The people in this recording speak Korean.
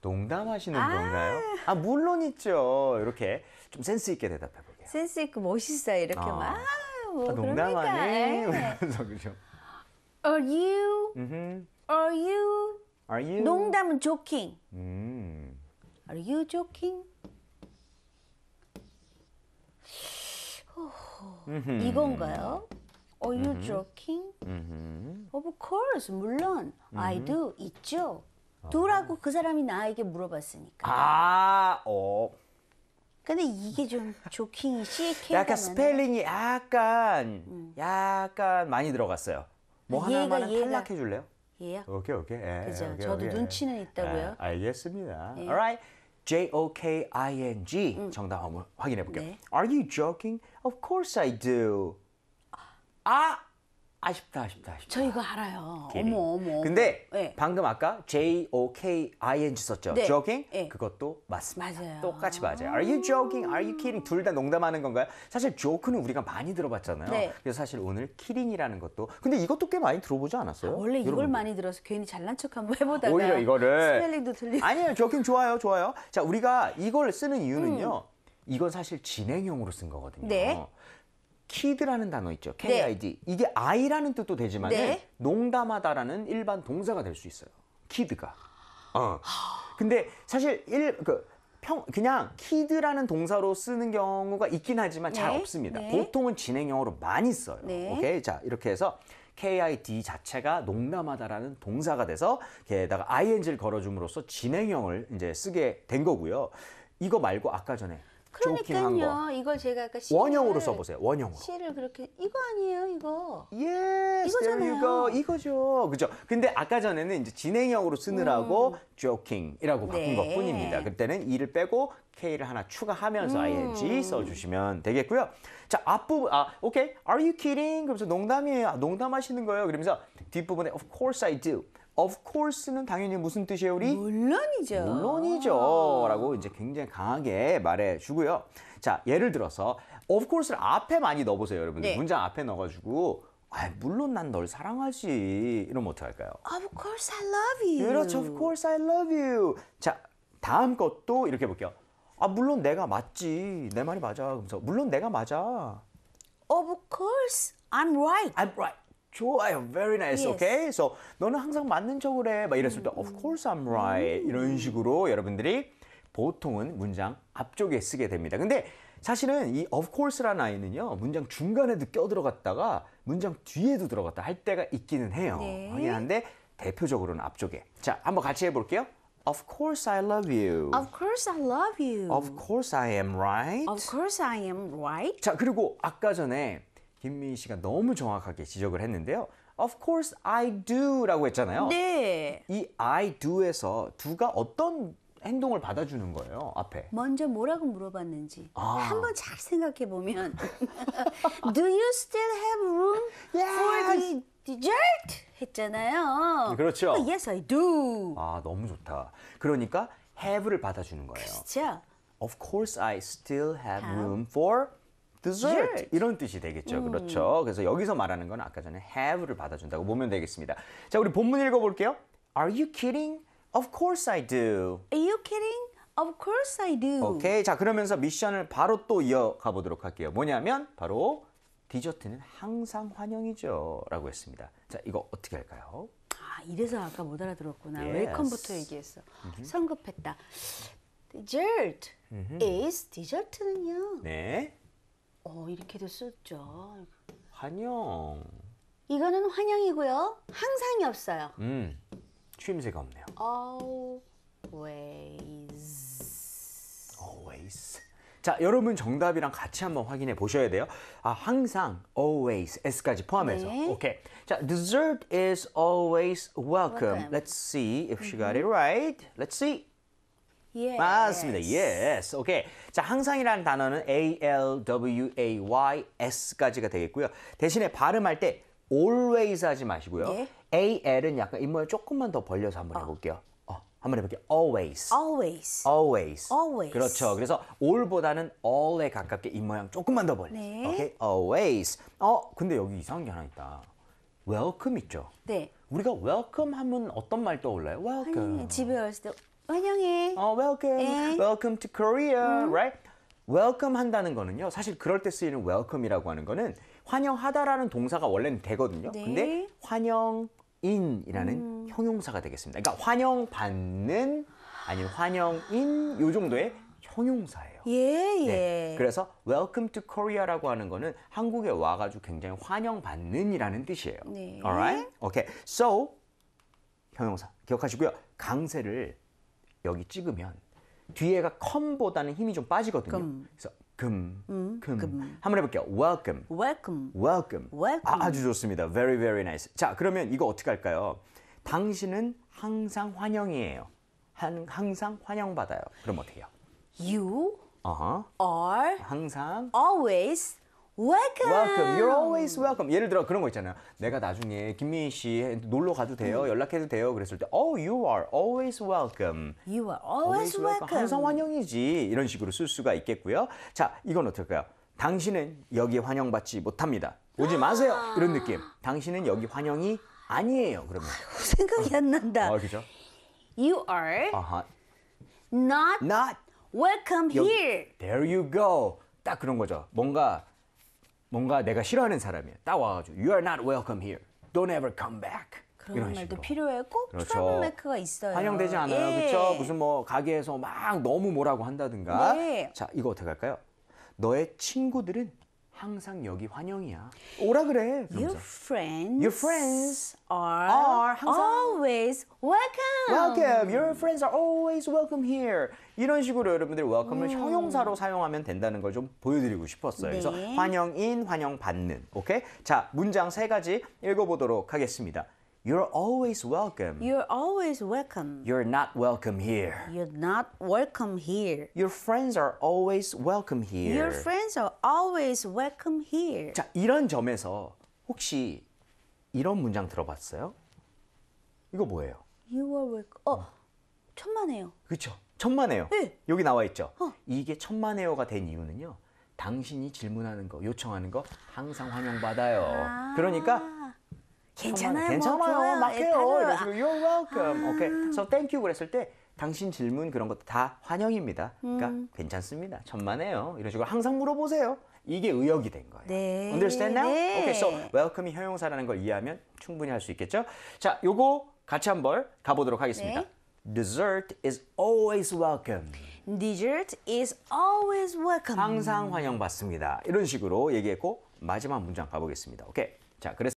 농담하시는 아 건가요? 아 물론 있죠. 이렇게 좀 센스 있게 대답해 볼게요. 센스 있고 멋있어 이렇게 아. 막. 뭐 아, 농담하니? 그러면서 그죠. Are you? Mm-hmm. Are you? Are you? 농담은 joking. 음. Are you joking? Mm-hmm. 이건가요? Are you mm-hmm. joking? Mm-hmm. Of course, 물론 mm-hmm. I do 있죠. 두라고 그 사람이 나에게 물어봤으니까. 아, 어. 근데 이게 좀조킹 CK. 약간 스펠링이 약간, 음. 약간 많이 들어갔어요. 뭐 얘가, 아, 하나만 얘가. 탈락해 줄래요? 얘야? 오케이, 오케이. 예, 그죠. 오케이, 저도 오케이. 눈치는 예, 있다고요. 아, 알겠습니다. 예. Alright. J-O-K-I-N-G 음. 정답 한번 확인해 볼게요. 네. Are you joking? Of course I do. 아! 아 아쉽다 아쉽다 아쉽다. 저 이거 알아요. 어머 어머. 어머. 근데 네. 방금 아까 J O K I N G 썼죠. 네. joking 네. 그것도 맞습니다. 맞아요. 똑같이 맞아요. Are you joking? Are you kidding? 둘 다 농담하는 건가요? 사실 joke는 우리가 많이 들어봤잖아요. 네. 그래서 사실 오늘 kidding이라는 것도 근데 이것도 꽤 많이 들어보지 않았어요? 아, 원래 이걸 많이 들어서 괜히 잘난 척 한번 해보다가 오히려 이거를 스펠링도 틀리고 아니에요. joking 좋아요 좋아요. 자 우리가 이걸 쓰는 이유는요. 음. 이건 사실 진행형으로 쓴 거거든요. 네. 키드라는 단어 있죠. KID. 네. 이게 아이라는 뜻도 되지만 네. 농담하다라는 일반 동사가 될 수 있어요. 키드가. 어. 근데 사실 일 그 평, 그냥 키드라는 동사로 쓰는 경우가 있긴 하지만 잘 네. 없습니다. 네. 보통은 진행형으로 많이 써요. 네. 오케이. 자, 이렇게 해서 KID 자체가 농담하다라는 동사가 돼서 게다가 ING를 걸어줌으로써 진행형을 이제 쓰게 된 거고요. 이거 말고 아까 전에 그러니까요. 이걸 제가 아까 원형으로 써보세요. 원형으로. 시를 그렇게 이거 아니에요, 이거. 예, 이거잖아요. 이거죠, 그죠? 근데 아까 전에는 이제 진행형으로 쓰느라고 음. joking이라고 바꾼 네. 것뿐입니다. 그때는 이를 빼고 k를 하나 추가하면서 음. ing 써주시면 되겠고요. 자, 앞부분 아 오케이, are you kidding? 그러면서 농담이에요. 아, 농담하시는 거예요. 그러면서 뒷부분에 of course I do. of course는 당연히 무슨 뜻이에요, 우리? 물론이죠. 물론이죠. 라고 이제 굉장히 강하게 말해 주고요. 자, 예를 들어서 of course를 앞에 많이 넣어 보세요, 여러분들. 네. 문장 앞에 넣어 가지고 아, 물론 난 널 사랑하지. 이러면 어떡할까요? Of course I love you. 그렇죠. Of course I love you. 자, 다음 것도 이렇게 볼게요. 아, 물론 내가 맞지. 내 말이 맞아. 그러면서 물론 내가 맞아. Of course I'm right. I'm right. 좋아요. Very nice. Yes. Okay? 그래서 너는 항상 맞는 척을 해. 막 이랬을 때 Of course I'm right. 이런 음. 식으로 여러분들이 보통은 문장 앞쪽에 쓰게 됩니다. 근데 사실은 이 of course라는 아이는요 문장 중간에도 껴 들어갔다가 문장 뒤에도 들어갔다 할 때가 있기는 해요 네. 하긴 한데 대표적으로는 앞쪽에 자 한번 같이 해볼게요 Of course I love you Of course I love you Of course I am right Of course I am right 자 그리고 아까 전에 김민희 씨가 너무 정확하게 지적을 했는데요. Of course I do라고 했잖아요. 네. 이 I do에서 d 가 어떤 행동을 받아주는 거예요 앞에. 먼저 뭐라고 물어봤는지 아. 한번 잘 생각해 보면 Do you still have room yes. for the dessert? 했잖아요. 그렇죠. Oh, yes I do. 아 너무 좋다. 그러니까 have를 받아주는 거예요. 그렇죠. Of course I still have room for dessert 이런 뜻이 되겠죠. 음. 그렇죠. 그래서 여기서 말하는 건 아까 전에 have를 받아준다고 보면 되겠습니다. 자, 우리 본문 읽어볼게요. Are you kidding? Of course I do. Are you kidding? Of course I do. 오케이. 자, 그러면서 미션을 바로 또 이어가 보도록 할게요. 뭐냐면 바로 디저트는 항상 환영이죠. 라고 했습니다. 자, 이거 어떻게 할까요? 아, 이래서 아까 못 알아들었구나. 웰컴부터 얘기했어. Mm -hmm. 성급했다. Dessert mm -hmm. is d e s 는요 네. 어, 이렇게도 쓰죠. 환영. 이거는 환영이고요. 항상이 없어요. 음. 추임새가 없네요. always. always. 자, 여러분 정답이랑 같이 한번 확인해 보셔야 돼요. 아, 항상 always s까지 포함해서. 네. 오케이. 자, dessert is always welcome. welcome. Let's see if she got it right. Let's see. Yes. 맞습니다. Yes. 오케이. 자, 항상이라는 단어는 A L W A Y S까지가 되겠고요. 대신에 발음할 때 always 하지 마시고요. 예. A L은 약간 입모양 조금만 더 벌려서 한번 어. 해볼게요. 어, 한번 해볼게요. Always. Always. Always. Always. 그렇죠. 그래서 all보다는 all에 가깝게 입모양 조금만 더 벌려. 네. 오케이. Always. 어, 근데 여기 이상한 게 하나 있다. Welcome 있죠. 네. 우리가 welcome 하면 어떤 말 떠올라요? Welcome. 아니, 집에 왔을 때 환영해. 어, welcome. 예. Welcome to Korea, 음. right? welcome 한다는 거는요. 사실 그럴 때 쓰이는 welcome이라고 하는 거는 환영하다라는 동사가 원래는 되거든요. 네. 근데 환영인이라는 음. 형용사가 되겠습니다. 그러니까 환영받는 아니면 환영인 요 정도의 형용사예요. 예, 예. 네. 그래서 welcome to Korea라고 하는 거는 한국에 와 가지고 굉장히 환영받는이라는 뜻이에요. 네. alright? 오케이. Okay. so 형용사 기억하시고요. 강세를 여기 찍으면 뒤에가 컴보다는 힘이 좀 빠지거든요. 금. 그래서 금, 음, 금. 금. 한번 해볼게요. Welcome. Welcome. Welcome. Welcome. 아, 아주 좋습니다. Very, very nice. 자, 그러면 이거 어떻게 할까요? 당신은 항상 환영이에요. 한, 항상 환영받아요. 그럼 어떻게 해요? You uh-huh. are 항상 always Welcome. Welcome. You're always welcome. 예를 들어 그런 거 있잖아요. 내가 나중에 김민희씨 놀러 가도 돼요. 음. 연락해도 돼요. 그랬을 때 oh you are always welcome. You are always, always welcome. welcome. 항상 환영이지. 이런 식으로 쓸 수가 있겠고요. 자, 이건 어떨까요? 당신은 여기 환영받지 못합니다. 오지 아. 마세요. 이런 느낌. 당신은 여기 환영이 아니에요. 그러면 생각이 안 난다. 아, 그죠? You are 아하. not not welcome 여 here. There you go. 딱 그런 거죠. 뭔가 뭔가 내가 싫어하는 사람이야. 딱 와가지고 you are not welcome here. Don't ever come back. 그런 말도 필요해. 꼭 그렇죠. 트러블메이커가 있어요. 환영되지 않아요. 예. 그렇죠? 무슨 뭐 가게에서 막 너무 뭐라고 한다든가. 네. 자, 이거 어떻게 할까요? 너의 친구들은 항상 여기 환영이야. 오라 그래. Your friends, Your friends are, are always welcome. Welcome. Your friends are always welcome here. 이런 식으로 여러분들 welcome을 음. 형용사로 사용하면 된다는 걸 좀 보여드리고 싶었어요. 네. 그래서 환영인, 환영받는. 오케이? 자, 문장 세 가지 읽어보도록 하겠습니다. You're always welcome. You're always welcome. You're not welcome here. You're not welcome here. Your friends are always welcome here. Your friends are always welcome here. 자, 이런 점에서 혹시 이런 문장 들어봤어요? 이거 뭐예요? You are welcome. 어, 천만에요. 그렇죠. 천만에요. 네. 여기 나와 있죠. 어. 이게 천만에요가 된 이유는요. 당신이 질문하는 거, 요청하는 거 항상 환영받아요. 아 그러니까 괜찮아요. 괜찮아요. 뭐, 막해요. 예, 이래서 아. you're welcome. 아. Okay. So thank you 그랬을 때 당신 질문 그런 것도 다 환영입니다. 그러니까 음. 괜찮습니다. 천만에요. 이런 식으로 항상 물어보세요. 이게 의역이 된 거예요. 네. Understand now? 네. Okay, so welcome이 형용사라는 걸 이해하면 충분히 할 수 있겠죠? 자, 요거 같이 한번 가보도록 하겠습니다. 네. Dessert is always welcome. Dessert is always welcome. 항상 환영받습니다. 이런 식으로 얘기했고 마지막 문장 가보겠습니다. 오케이. 자, 그래서